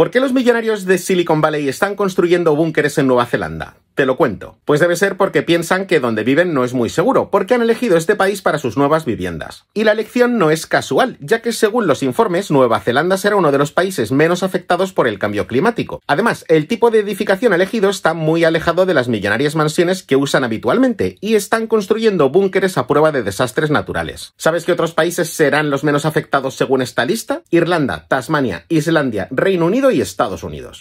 ¿Por qué los millonarios de Silicon Valley están construyendo búnkeres en Nueva Zelanda? Te lo cuento. Pues debe ser porque piensan que donde viven no es muy seguro, porque han elegido este país para sus nuevas viviendas. Y la elección no es casual, ya que según los informes, Nueva Zelanda será uno de los países menos afectados por el cambio climático. Además, el tipo de edificación elegido está muy alejado de las millonarias mansiones que usan habitualmente y están construyendo búnkeres a prueba de desastres naturales. ¿Sabes qué otros países serán los menos afectados según esta lista? Irlanda, Tasmania, Islandia, Reino Unido y Estados Unidos.